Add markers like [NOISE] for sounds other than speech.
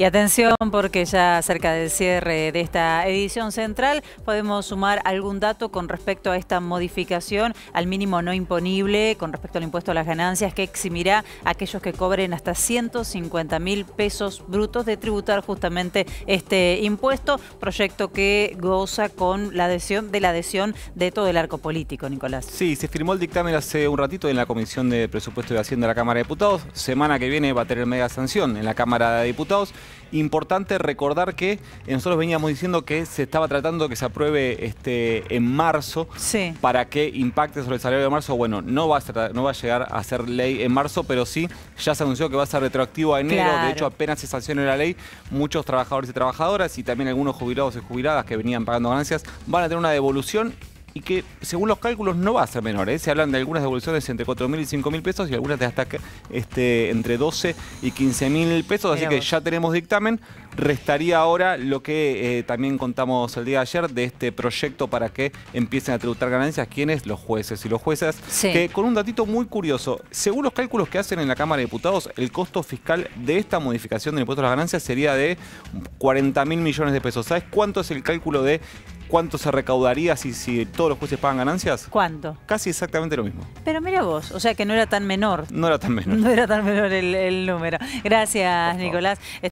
Y atención porque ya cerca del cierre de esta edición central podemos sumar algún dato con respecto a esta modificación al mínimo no imponible con respecto al impuesto a las ganancias que eximirá a aquellos que cobren hasta 150 mil pesos brutos de tributar justamente este impuesto, proyecto que goza con la adhesión de la adhesión de todo el arco político, Nicolás. Sí, se firmó el dictamen hace un ratito en la Comisión de Presupuesto y Hacienda de la Cámara de Diputados. Semana que viene va a tener mega sanción en la Cámara de Diputados. Importante recordar que nosotros veníamos diciendo que se estaba tratando que se apruebe este, en marzo para que impacte sobre el salario de marzo. Bueno, no va, a no va a llegar a ser ley en marzo, pero sí ya se anunció que va a ser retroactivo a enero. De hecho, apenas se sancionó la ley, muchos trabajadores y trabajadoras y también algunos jubilados y jubiladas que venían pagando ganancias van a tener una devolución y que según los cálculos no va a ser menor. ¿eh? Se hablan de algunas devoluciones entre 4.000 y 5.000 pesos y algunas de hasta este, entre 12 y 15.000 pesos, así que ya tenemos dictamen. Restaría ahora lo que eh, también contamos el día de ayer de este proyecto para que empiecen a tributar ganancias ¿Quiénes? los jueces y los juezas, que con un datito muy curioso, según los cálculos que hacen en la Cámara de Diputados, el costo fiscal de esta modificación del impuesto a las ganancias sería de 40.000 millones de pesos. ¿Sabes cuánto es el cálculo de ¿Cuánto se recaudaría si, todos los jueces pagan ganancias? ¿Cuánto? Casi exactamente lo mismo. Pero mira vos, o sea que no era tan menor. No era tan menor. [LAUGHS] No era tan menor el número. Gracias, Nicolás.